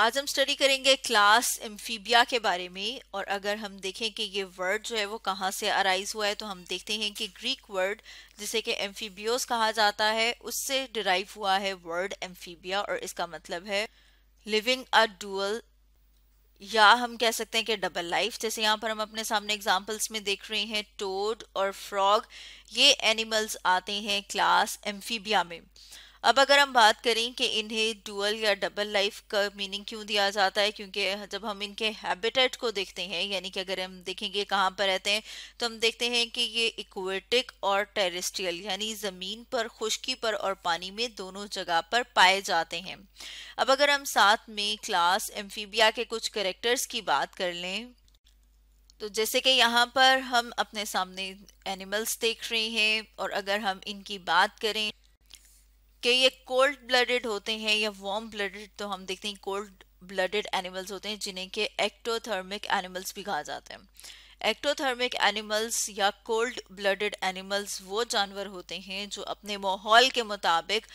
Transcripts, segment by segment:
आज हम स्टडी करेंगे क्लास एम्फीबिया के बारे में और अगर हम देखें कि ये वर्ड जो है वो कहाँ से अराइज हुआ है तो हम देखते हैं कि ग्रीक वर्ड जिसे कि एम्फीबियोस कहा जाता है उससे डिराइव हुआ है वर्ड एम्फीबिया और इसका मतलब है लिविंग अ डुअल या हम कह सकते हैं कि डबल लाइफ जैसे यहाँ पर हम अपने सामने एग्जाम्पल्स में देख रहे हैं टोड और फ्रॉग ये एनिमल्स आते हैं क्लास एम्फीबिया में अब अगर हम बात करें कि इन्हें डुअल या डबल लाइफ का मीनिंग क्यों दिया जाता है क्योंकि जब हम इनके हैबिटेट को देखते हैं यानी कि अगर हम देखेंगे कहाँ पर रहते हैं तो हम देखते हैं कि ये इक्वेटिक और टेरेस्ट्रियल यानी ज़मीन पर खुश्की पर और पानी में दोनों जगह पर पाए जाते हैं अब अगर हम साथ में क्लास एम्फीबिया के कुछ करेक्टर्स की बात कर लें तो जैसे कि यहाँ पर हम अपने सामने एनिमल्स देख रहे हैं और अगर हम इनकी बात करें कि ये कोल्ड ब्लडेड होते हैं या वार्म ब्लडेड तो हम देखते हैं कोल्ड ब्लडेड एनिमल्स होते हैं जिन्हें के एक्टोथर्मिक एनिमल्स भी कहा जाते हैं एक्टोथर्मिक एनिमल्स या कोल्ड ब्लडेड एनिमल्स वो जानवर होते हैं जो अपने माहौल के मुताबिक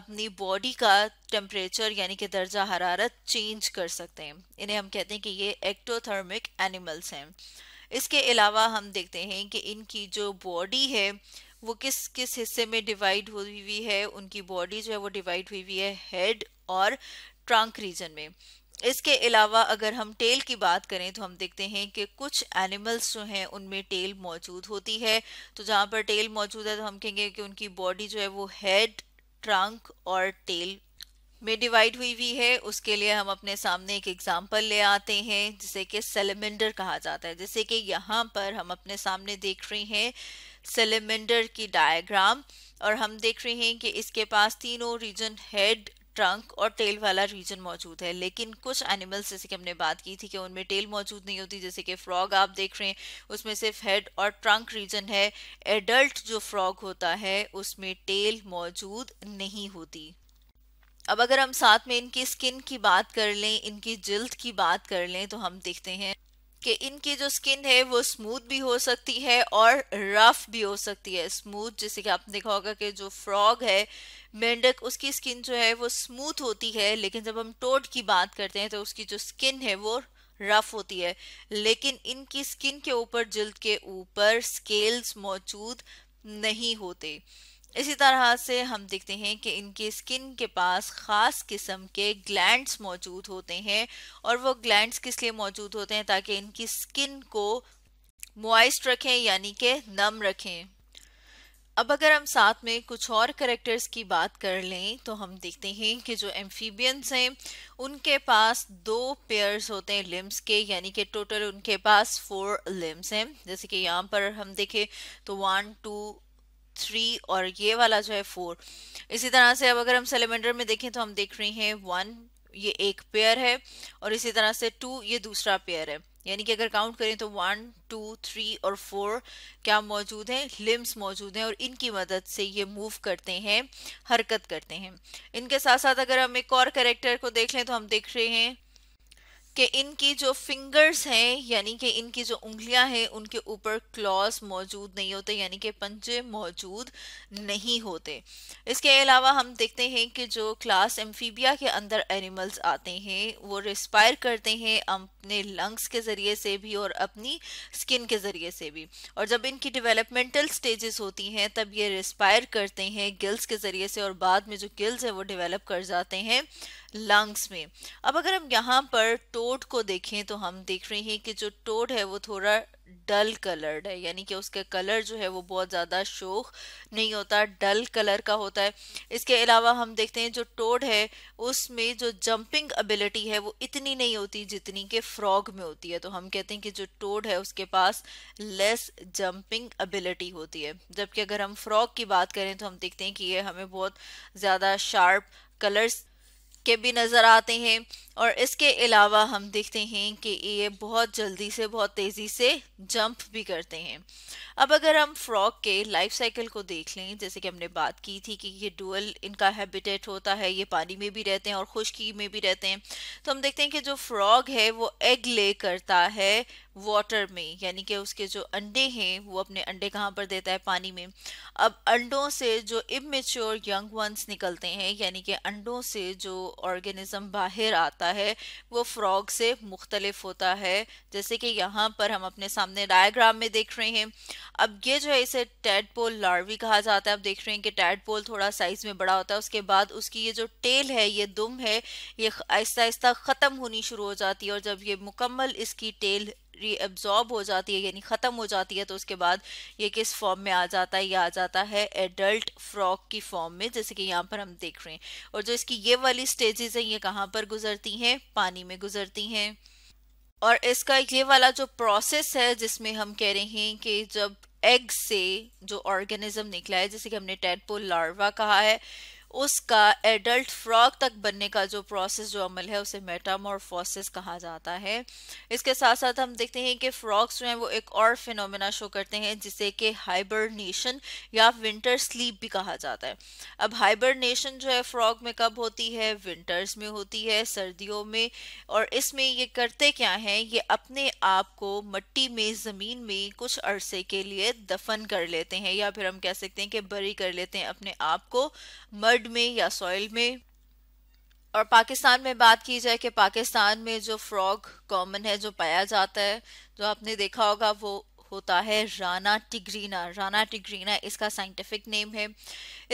अपनी बॉडी का टेम्परेचर यानी कि दर्जा हरारत चेंज कर सकते हैं इन्हें हम कहते हैं कि ये एक्टोथर्मिक एनिमल्स हैं इसके अलावा हम देखते हैं कि इनकी जो बॉडी है वो किस किस हिस्से में डिवाइड हुई हुई है उनकी बॉडी जो है वो डिवाइड हुई हुई है हेड और ट्रंक रीजन में इसके अलावा अगर हम टेल की बात करें तो हम देखते हैं कि कुछ एनिमल्स जो हैं उनमें टेल मौजूद होती है तो जहाँ पर टेल मौजूद है तो हम कहेंगे कि उनकी बॉडी जो है वो हेड ट्रंक और टेल में डिवाइड हुई हुई है उसके लिए हम अपने सामने एक एग्जाम्पल ले आते हैं जिसे कि सेलेमेंडर कहा जाता है जैसे कि यहाँ पर हम अपने सामने देख रहे हैं सेलेमेंडर की डायग्राम और हम देख रहे हैं कि इसके पास तीनों रीजन हेड ट्रंक और टेल वाला रीजन मौजूद है लेकिन कुछ एनिमल्स जैसे कि हमने बात की थी कि उनमें टेल मौजूद नहीं होती जैसे कि फ्रॉग आप देख रहे हैं उसमें सिर्फ हेड और ट्रंक रीजन है एडल्ट जो फ्रॉग होता है उसमें टेल मौजूद नहीं होती अब अगर हम साथ में इनकी स्किन की बात कर लें इनकी जिल्द की बात कर लें तो हम देखते हैं कि इनकी जो स्किन है वो स्मूथ भी हो सकती है और रफ भी हो सकती है स्मूथ जैसे कि आपने देखा होगा कि जो फ्रॉग है मेंढक उसकी स्किन जो है वो स्मूथ होती है लेकिन जब हम टोड की बात करते हैं तो उसकी जो स्किन है वो रफ होती है लेकिन इनकी स्किन के ऊपर जल्द के ऊपर स्केल्स मौजूद नहीं होते इसी तरह से हम देखते हैं कि इनके स्किन के पास ख़ास किस्म के ग्लैंड्स मौजूद होते हैं और वो ग्लैंड्स किस लिए मौजूद होते हैं ताकि इनकी स्किन को मॉइस्ट रखें यानी कि नम रखें अब अगर हम साथ में कुछ और करेक्टर्स की बात कर लें तो हम देखते हैं कि जो एम्फीबियंस हैं उनके पास दो पेयर्स होते हैं लिम्स के यानी कि टोटल उनके पास फोर लिम्स हैं जैसे कि यहाँ पर हम देखें तो वन टू थ्री और ये वाला जो है फोर इसी तरह से अब अगर हम सेलेमेंडर में देखें तो हम देख रहे हैं वन ये एक पेयर है और इसी तरह से टू ये दूसरा पेयर है यानी कि अगर काउंट करें तो वन टू थ्री और फोर क्या मौजूद हैं लिम्स मौजूद हैं और इनकी मदद से ये मूव करते हैं हरकत करते हैं इनके साथ साथ अगर हम एक और करेक्टर को देख लें तो हम देख रहे हैं कि इनकी जो फिंगर्स हैं यानी कि इनकी जो उंगलियां हैं उनके ऊपर क्लॉज मौजूद नहीं होते यानी कि पंजे मौजूद नहीं होते इसके अलावा हम देखते हैं कि जो क्लास एम्फीबिया के अंदर एनिमल्स आते हैं वो रिस्पायर करते हैं अपने लंग्स के ज़रिए से भी और अपनी स्किन के ज़रिए से भी और जब इनकी डिवेलपमेंटल स्टेजेस होती हैं तब ये रिस्पायर करते हैं गिल्स के ज़रिए से और बाद में जो गिल्स हैं वो डिवेलप कर जाते हैं लंग्स में अब अगर हम यहाँ पर टोड को देखें तो हम देख रहे हैं कि जो टोड है वो थोड़ा डल कलर्ड है यानी कि उसका कलर जो है वो बहुत ज़्यादा शोक नहीं होता डल कलर का होता है इसके अलावा हम देखते हैं जो टोड है उसमें जो जंपिंग एबिलिटी है वो इतनी नहीं होती जितनी के फ्रॉग में होती है तो हम कहते हैं कि जो टोड है उसके पास लेस जंपिंग एबिलिटी होती है जबकि अगर हम फ्रॉग की बात करें तो हम देखते हैं कि ये हमें बहुत ज़्यादा शार्प कलर्स के भी नज़र आते हैं और इसके अलावा हम देखते हैं कि ये बहुत जल्दी से बहुत तेज़ी से जंप भी करते हैं अब अगर हम फ्रॉग के लाइफ साइकिल को देख लें जैसे कि हमने बात की थी कि ये डुअल इनका हैबिटेट होता है ये पानी में भी रहते हैं और खुश्की में भी रहते हैं तो हम देखते हैं कि जो फ्रॉग है वो एग ले करता है वाटर में यानी कि उसके जो अंडे हैं वो अपने अंडे कहाँ पर देता है पानी में अब अंडों से जो इमेच्योर यंग वंस निकलते हैं यानी कि अंडों से जो ऑर्गेनिज़म बाहर आता है वो फ्रॉग से मुख्तलफ होता है जैसे कि यहाँ पर हम अपने सामने डायग्राम में देख रहे हैं अब ये जो है इसे टैड पोल लार्वी कहा जाता है आप देख रहे हैं कि टैड पोल थोड़ा साइज़ में बड़ा होता है उसके बाद उसकी ये जो टेल है ये दुम है ये आहिस्ता आहिस्ता ख़त्म होनी शुरू हो जाती है और जब ये मुकम्मल इसकी टेल रीअब्जॉर्ब हो जाती है यानी ख़त्म हो जाती है तो उसके बाद ये किस फॉर्म में आ जाता है ये आ जाता है एडल्ट फ्रॉक की फॉर्म में जैसे कि यहाँ पर हम देख रहे हैं और जो इसकी ये वाली स्टेजेस हैं ये कहाँ पर गुजरती हैं पानी में गुजरती हैं और इसका ये वाला जो प्रोसेस है जिसमें हम कह रहे हैं कि जब एग से जो ऑर्गेनिज्म निकला है जैसे कि हमने टेडपोल लार्वा कहा है उसका एडल्ट फ्रॉग तक बनने का जो प्रोसेस जो अमल है उसे मेटामोरफोसिस कहा जाता है इसके साथ साथ हम देखते हैं कि फ्रॉग्स जो हैं वो एक और फिनोमेना शो करते हैं जिसे कि हाइबरनेशन या विंटर स्लीप भी कहा जाता है अब हाइबरनेशन जो है फ्रॉग में कब होती है विंटर्स में होती है सर्दियों में और इसमें ये करते क्या हैं ये अपने आप को मट्टी में ज़मीन में कुछ अरसे के लिए दफन कर लेते हैं या फिर हम कह सकते हैं कि बरी कर लेते हैं अपने आप को मर मड में या सॉइल में और पाकिस्तान में बात की जाए कि पाकिस्तान में जो फ्रॉग कॉमन है जो पाया जाता है जो आपने देखा होगा वो होता है राना टिग्रीना राना टिग्रीना इसका साइंटिफिक नेम है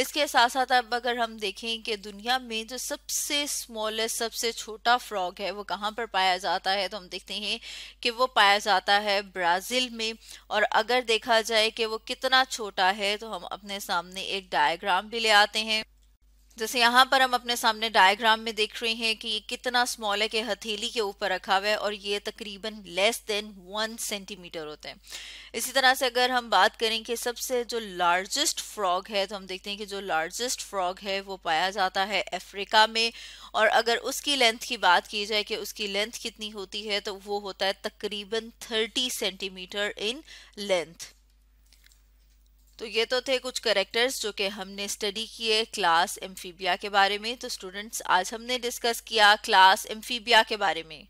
इसके साथ साथ अब अगर हम देखें कि दुनिया में जो सबसे स्मॉलेस्ट सबसे छोटा फ्रॉग है वो कहाँ पर पाया जाता है तो हम देखते हैं कि वो पाया जाता है ब्राज़ील में और अगर देखा जाए कि वो कितना छोटा है तो हम अपने सामने एक डायग्राम भी ले आते हैं जैसे यहाँ पर हम अपने सामने डायग्राम में देख रहे हैं कि ये कितना स्मॉल है कि हथेली के ऊपर रखा हुआ है और ये तकरीबन लेस देन वन सेंटीमीटर होता है इसी तरह से अगर हम बात करें कि सबसे जो लार्जेस्ट फ्रॉग है तो हम देखते हैं कि जो लार्जेस्ट फ्रॉग है वो पाया जाता है अफ्रीका में और अगर उसकी लेंथ की बात की जाए कि उसकी लेंथ कितनी होती है तो वो होता है तकरीबन थर्टी सेंटीमीटर इन लेंथ तो ये तो थे कुछ करेक्टर्स जो कि हमने स्टडी किए क्लास एम्फीबिया के बारे में तो स्टूडेंट्स आज हमने डिस्कस किया क्लास एम्फीबिया के बारे में